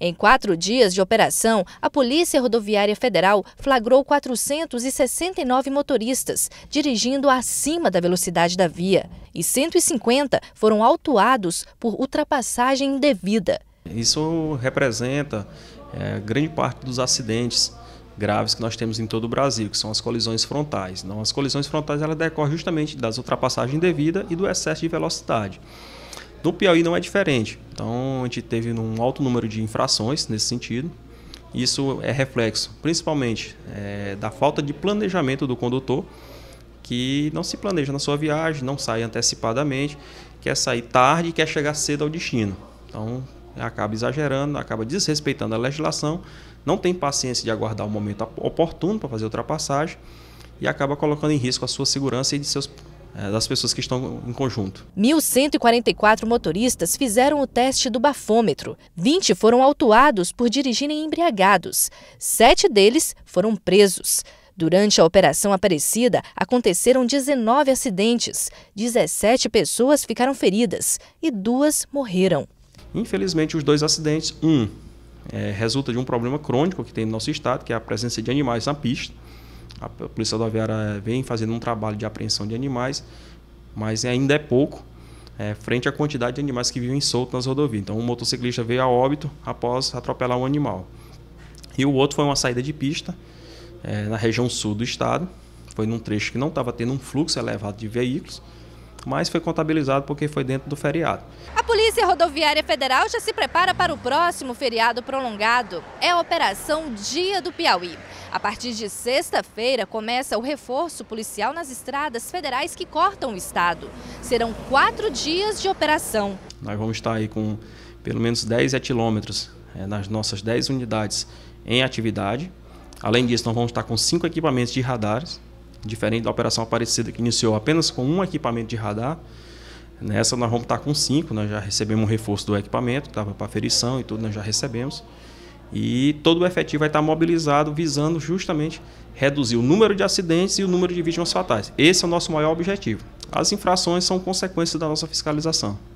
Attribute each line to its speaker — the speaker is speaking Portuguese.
Speaker 1: Em quatro dias de operação, a Polícia Rodoviária Federal flagrou 469 motoristas dirigindo acima da velocidade da via e 150 foram autuados por ultrapassagem indevida.
Speaker 2: Isso representa é, grande parte dos acidentes graves que nós temos em todo o Brasil, que são as colisões frontais. Não, as colisões frontais ela decorrem justamente das ultrapassagens indevida e do excesso de velocidade. No Piauí não é diferente. Então, a gente teve um alto número de infrações nesse sentido. Isso é reflexo, principalmente, é, da falta de planejamento do condutor, que não se planeja na sua viagem, não sai antecipadamente, quer sair tarde e quer chegar cedo ao destino. Então, acaba exagerando, acaba desrespeitando a legislação, não tem paciência de aguardar o momento oportuno para fazer ultrapassagem e acaba colocando em risco a sua segurança e de seus é, das pessoas que estão em conjunto.
Speaker 1: 1.144 motoristas fizeram o teste do bafômetro. 20 foram autuados por dirigirem embriagados. Sete deles foram presos. Durante a Operação Aparecida, aconteceram 19 acidentes, 17 pessoas ficaram feridas e duas morreram.
Speaker 2: Infelizmente, os dois acidentes, um é, resulta de um problema crônico que tem no nosso estado, que é a presença de animais na pista, a Polícia Rodoviária eh, vem fazendo um trabalho de apreensão de animais, mas ainda é pouco é, frente à quantidade de animais que vivem soltos nas rodovias. Então, um motociclista veio a óbito após atropelar um animal. E o outro foi uma saída de pista é, na região sul do estado. Foi num trecho que não estava tendo um fluxo elevado de veículos mas foi contabilizado porque foi dentro do feriado.
Speaker 1: A Polícia Rodoviária Federal já se prepara para o próximo feriado prolongado. É a Operação Dia do Piauí. A partir de sexta-feira começa o reforço policial nas estradas federais que cortam o estado. Serão quatro dias de operação.
Speaker 2: Nós vamos estar aí com pelo menos 10 etilômetros é, nas nossas 10 unidades em atividade. Além disso, nós vamos estar com cinco equipamentos de radares diferente da operação Aparecida, que iniciou apenas com um equipamento de radar. Nessa nós vamos estar com cinco, nós já recebemos um reforço do equipamento, estava para ferição e tudo, nós já recebemos. E todo o efetivo vai estar mobilizado visando justamente reduzir o número de acidentes e o número de vítimas fatais. Esse é o nosso maior objetivo. As infrações são consequência da nossa fiscalização.